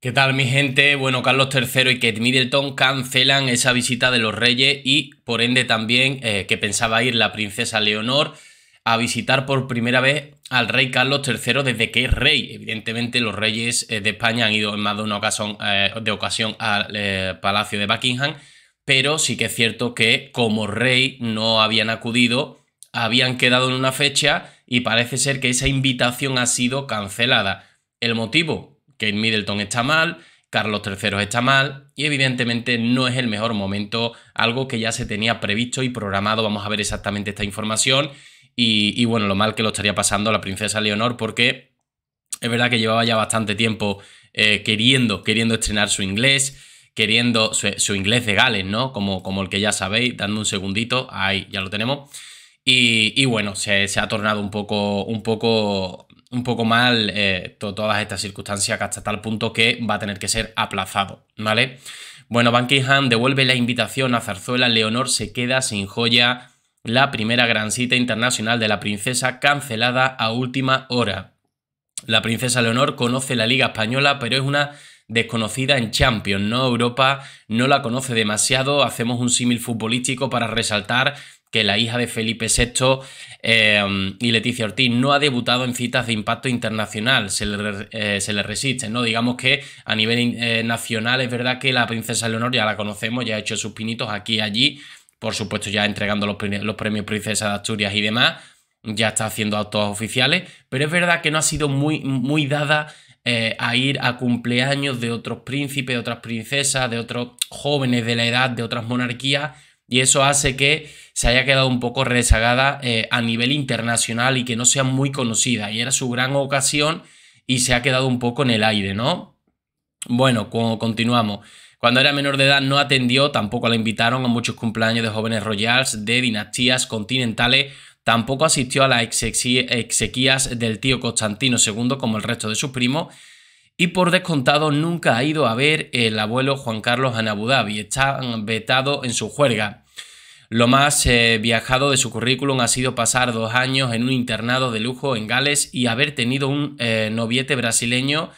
¿Qué tal mi gente? Bueno, Carlos III y Kate Middleton cancelan esa visita de los reyes y por ende también eh, que pensaba ir la princesa Leonor a visitar por primera vez al rey Carlos III desde que es rey. Evidentemente los reyes eh, de España han ido en más de una ocasión, eh, de ocasión al Palacio de Buckingham, pero sí que es cierto que como rey no habían acudido, habían quedado en una fecha y parece ser que esa invitación ha sido cancelada. El motivo, Kate Middleton está mal, Carlos III está mal y evidentemente no es el mejor momento, algo que ya se tenía previsto y programado, vamos a ver exactamente esta información y, bueno, lo mal que lo estaría pasando la princesa Leonor porque es verdad que llevaba ya bastante tiempo eh, queriendo, queriendo estrenar su inglés, queriendo su, inglés de Gales, ¿no? Como, como el que ya sabéis, dando un segundito, ahí ya lo tenemos. Y, bueno, se, se, ha tornado un poco, un poco un poco mal eh, todas estas circunstancias hasta tal punto que va a tener que ser aplazado, ¿vale? Bueno, Van devuelve la invitación a Zarzuela, Leonor se queda sin joya, la primera gran cita internacional de la princesa cancelada a última hora. La princesa Leonor conoce la Liga Española, pero es una desconocida en Champions, ¿no? Europa no la conoce demasiado, hacemos un símil futbolístico para resaltar que la hija de Felipe VI em, y Leticia Ortiz no ha debutado en citas de impacto internacional, se le, eh, resiste, ¿no? Digamos que a nivel eh, nacional es verdad que la princesa Leonor ya la conocemos, ya ha hecho sus pinitos aquí y allí, por supuesto ya entregando los, los premios Princesa de Asturias y demás, ya está haciendo actos oficiales, pero es verdad que no ha sido muy, muy dada eh, a ir a cumpleaños de otros príncipes, de otras princesas, de otros jóvenes de la edad, de otras monarquías, y eso hace que se haya quedado un poco rezagada eh, a nivel internacional y que no sea muy conocida. Y era su gran ocasión y se ha quedado un poco en el aire, ¿no? Bueno, continuamos. Cuando era menor de edad no atendió, tampoco la invitaron a muchos cumpleaños de jóvenes royals de dinastías continentales, tampoco asistió a las exequias del tío Constantino II como el resto de sus primos y por descontado nunca ha ido a ver el abuelo Juan Carlos en Abu Dhabi, está vetado en su juerga. Lo más eh, viajado de su currículum ha sido pasar dos años en un internado de lujo en Gales y haber tenido un eh, noviete brasileño,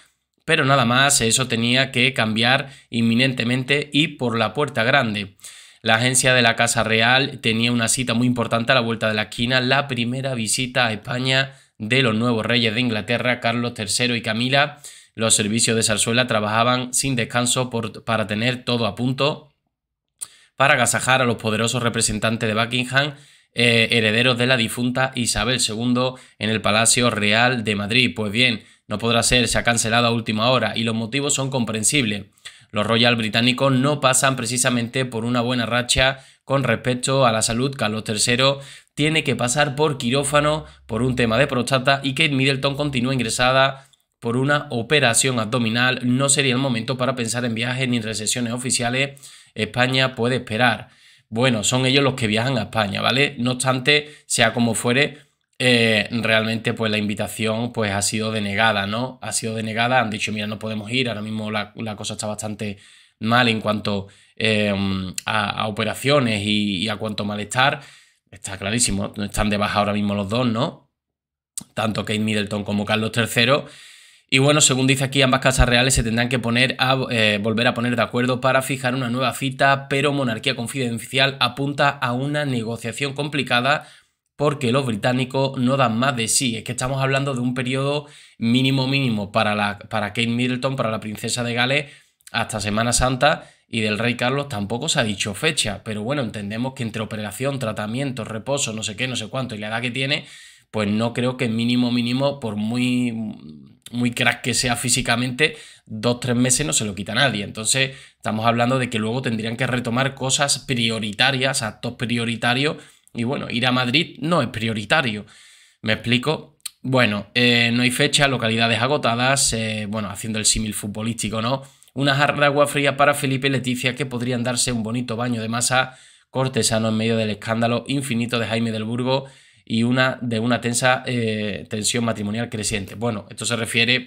pero nada más, eso tenía que cambiar inminentemente y por la puerta grande. La agencia de la Casa Real tenía una cita muy importante a la vuelta de la esquina, la primera visita a España de los nuevos reyes de Inglaterra, Carlos III y Camila, los servicios de zarzuela trabajaban sin descanso para tener todo a punto para agasajar a los poderosos representantes de Buckingham, eh, herederos de la difunta Isabel II en el Palacio Real de Madrid. Pues bien, no podrá ser, se ha cancelado a última hora y los motivos son comprensibles. Los Royal británicos no pasan precisamente por una buena racha con respecto a la salud. Carlos III tiene que pasar por quirófano por un tema de prostata y Kate Middleton continúa ingresada por una operación abdominal, no sería el momento para pensar en viajes ni recesiones oficiales. España puede esperar. Bueno, son ellos los que viajan a España, ¿vale? No obstante, sea como fuere, eh, realmente pues la invitación pues ha sido denegada, ¿no? Ha sido denegada, han dicho, mira, no podemos ir, ahora mismo la, cosa está bastante mal en cuanto eh, a, operaciones y, y, a cuanto malestar. Está clarísimo, están de baja ahora mismo los dos, ¿no? Tanto Kate Middleton como Carlos III. Y bueno, según dice aquí, ambas casas reales se tendrán que poner a, eh, volver a poner de acuerdo para fijar una nueva cita, pero Monarquía Confidencial apunta a una negociación complicada porque los británicos no dan más de sí. Es que estamos hablando de un periodo mínimo mínimo para, la, para Kate Middleton, para la princesa de Gales, hasta Semana Santa y del rey Carlos tampoco se ha dicho fecha, pero bueno, entendemos que entre operación, tratamiento, reposo, no sé qué, no sé cuánto y la edad que tiene, pues no creo que mínimo mínimo, por muy muy crack que sea físicamente, dos, tres meses no se lo quita nadie. Entonces, estamos hablando de que luego tendrían que retomar cosas prioritarias, actos prioritarios. Y bueno, ir a Madrid no es prioritario. ¿Me explico? Bueno, eh, no hay fecha, localidades agotadas, eh, bueno, haciendo el símil futbolístico, ¿no? Una jarra de agua fría para Felipe y Leticia que podrían darse un bonito baño de masa cortesano en medio del escándalo infinito de Jaime del Burgo y una, de una tensa eh, tensión matrimonial creciente. Bueno, esto se refiere,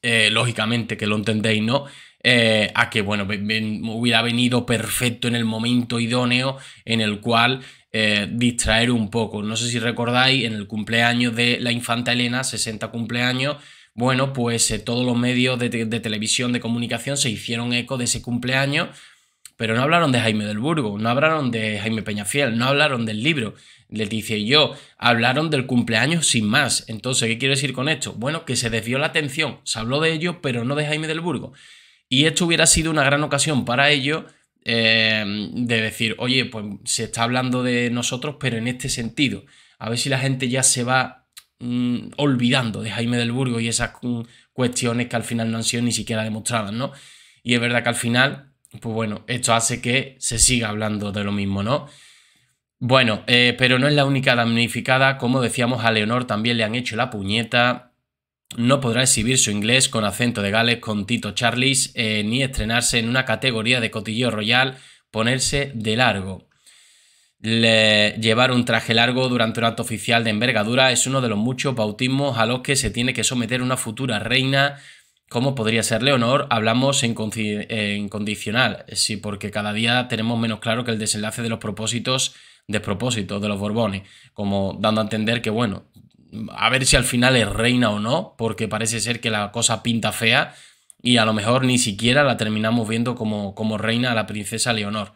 eh, lógicamente, que lo entendéis, ¿no? Eh, a que, bueno, hubiera venido perfecto en el momento idóneo en el cual distraer un poco. No sé si recordáis, en el cumpleaños de la infanta Elena, 60 cumpleaños, bueno, pues todos los medios de, de televisión, de comunicación se hicieron eco de ese cumpleaños pero no hablaron de Jaime del Burgo, no hablaron de Jaime Peñafiel, no hablaron del libro, les y yo, hablaron del cumpleaños sin más. Entonces, ¿qué quiero decir con esto? Bueno, que se desvió la atención, se habló de ello, pero no de Jaime del Burgo. Y esto hubiera sido una gran ocasión para ellos eh, de decir, oye, pues se está hablando de nosotros, pero en este sentido. A ver si la gente ya se va mm, olvidando de Jaime del Burgo y esas cuestiones que al final no han sido ni siquiera demostradas, ¿no? Y es verdad que al final pues bueno, esto hace que se siga hablando de lo mismo, ¿no? Bueno, eh, pero no es la única damnificada, como decíamos a Leonor también le han hecho la puñeta, no podrá exhibir su inglés con acento de Gales con Tito Charles, eh, ni estrenarse en una categoría de cotillo royal, ponerse de largo. llevar un traje largo durante un acto oficial de envergadura es uno de los muchos bautismos a los que se tiene que someter una futura reina ¿Cómo podría ser Leonor, hablamos en, condicional, sí, porque cada día tenemos menos claro que el desenlace de los propósitos, despropósitos de los Borbones, como dando a entender que, bueno, a ver si al final es reina o no, porque parece ser que la cosa pinta fea y a lo mejor ni siquiera la terminamos viendo como, como reina a la princesa Leonor.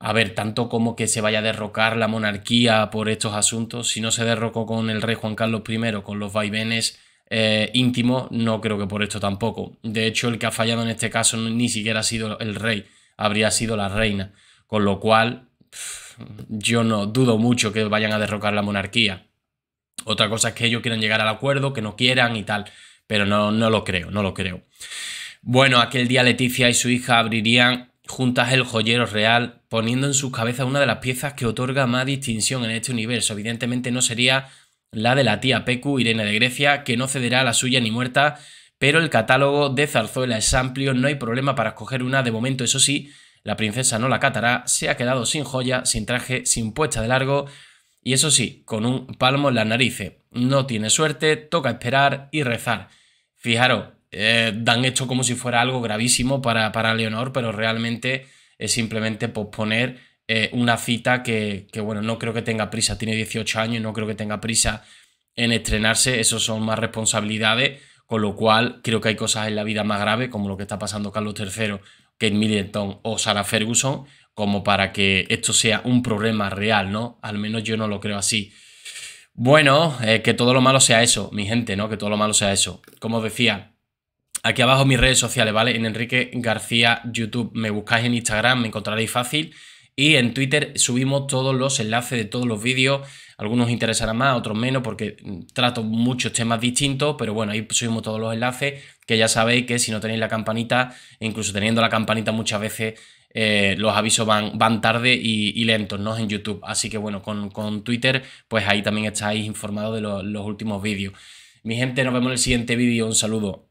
A ver, tanto como que se vaya a derrocar la monarquía por estos asuntos, si no se derrocó con el rey Juan Carlos I, con los vaivenes eh, íntimo, no creo que por esto tampoco. De hecho, el que ha fallado en este caso ni siquiera ha sido el rey, habría sido la reina. Con lo cual, yo no dudo mucho que vayan a derrocar la monarquía. Otra cosa es que ellos quieran llegar al acuerdo, que no quieran y tal, pero no, no lo creo, no lo creo. Bueno, aquel día Leticia y su hija abrirían juntas el joyero real, poniendo en sus cabezas una de las piezas que otorga más distinción en este universo. Evidentemente no sería la de la tía Pecu, Irene de Grecia, que no cederá a la suya ni muerta, pero el catálogo de Zarzuela es amplio, no hay problema para escoger una, de momento eso sí, la princesa no la catará, se ha quedado sin joya, sin traje, sin puesta de largo, y eso sí, con un palmo en las narices. No tiene suerte, toca esperar y rezar. Fijaros, eh, dan esto como si fuera algo gravísimo para, para Leonor, pero realmente es simplemente posponer eh, una cita que, bueno, no creo que tenga prisa. Tiene 18 años, no creo que tenga prisa en estrenarse. Eso son más responsabilidades, con lo cual creo que hay cosas en la vida más graves, como lo que está pasando Carlos III, Kate Middleton o Sarah Ferguson, como para que esto sea un problema real, ¿no? Al menos yo no lo creo así. Bueno, eh, que todo lo malo sea eso, mi gente, ¿no? Que todo lo malo sea eso. Como decía, aquí abajo mis redes sociales, ¿vale? En Enrique García YouTube. Me buscáis en Instagram, me encontraréis fácil. Y en Twitter subimos todos los enlaces de todos los vídeos. Algunos interesarán más, otros menos, porque mm, trato muchos temas distintos, pero bueno, ahí subimos todos los enlaces, que ya sabéis que si no tenéis la campanita, incluso teniendo la campanita muchas veces eh, los avisos van, van tarde y, lentos, ¿no? En YouTube. Así que bueno, con, Twitter, pues ahí también estáis informados de los últimos vídeos. Mi gente, nos vemos en el siguiente vídeo. Un saludo.